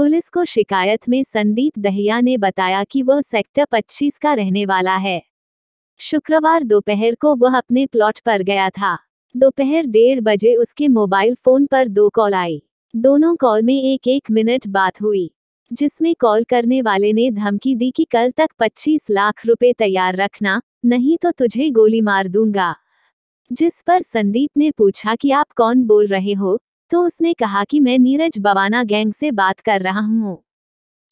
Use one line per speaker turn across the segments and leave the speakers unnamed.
police को शिकायत में संदीप दहिया ने बताया कि वह सेक्टर 25 का रहने वाला है शुक्रवार दोपहर को वह अपने प्लॉट पर गया था दोपहर डेढ़ बजे उसके मोबाइल फोन पर दो कॉल आई दोनों कॉल में एक एक मिनट बात हुई जिसमें कॉल करने वाले ने धमकी दी कि कल तक 25 लाख रुपए तैयार रखना नहीं तो तुझे गोली मार दूंगा जिस पर संदीप ने पूछा कि आप कौन बोल रहे हो तो उसने कहा कि मैं नीरज बवाना गैंग से बात कर रहा हूँ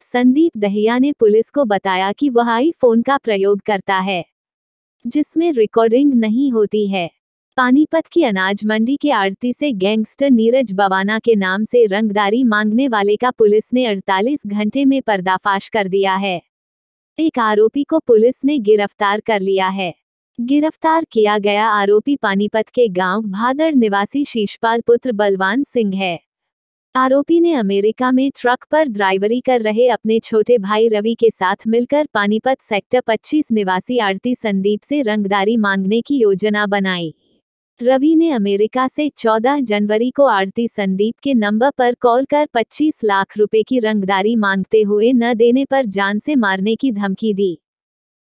संदीप दहिया ने पुलिस को बताया कि वह फोन का प्रयोग करता है जिसमें रिकॉर्डिंग नहीं होती है पानीपत की अनाज मंडी के आरती से गैंगस्टर नीरज बवाना के नाम से रंगदारी मांगने वाले का पुलिस ने 48 घंटे में पर्दाफाश कर दिया है एक आरोपी को पुलिस ने गिरफ्तार कर लिया है गिरफ्तार किया गया आरोपी पानीपत के गांव भादड़ निवासी शीशपाल पुत्र बलवान सिंह है आरोपी ने अमेरिका में ट्रक पर ड्राइवरी कर रहे अपने छोटे भाई रवि के साथ मिलकर पानीपत सेक्टर 25 निवासी आरती संदीप से रंगदारी मांगने की योजना बनाई रवि ने अमेरिका से 14 जनवरी को आरती संदीप के नंबर पर कॉल कर 25 लाख रुपए की रंगदारी मांगते हुए न देने पर जान से मारने की धमकी दी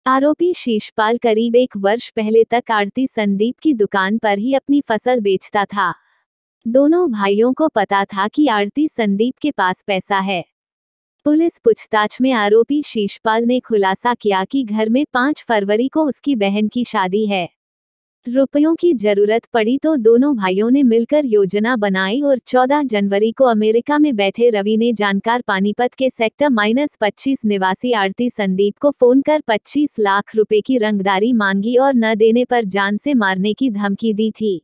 आरोपी शीशपाल करीब एक वर्ष पहले तक आरती संदीप की दुकान पर ही अपनी फसल बेचता था दोनों भाइयों को पता था कि आरती संदीप के पास पैसा है पुलिस पूछताछ में आरोपी शीशपाल ने खुलासा किया कि घर में 5 फरवरी को उसकी बहन की शादी है रुपयों की जरूरत पड़ी तो दोनों भाइयों ने मिलकर योजना बनाई और 14 जनवरी को अमेरिका में बैठे रवि ने जानकार पानीपत के सेक्टर माइनस पच्चीस निवासी आरती संदीप को फोन कर 25 लाख रुपए की रंगदारी मांगी और न देने पर जान से मारने की धमकी दी थी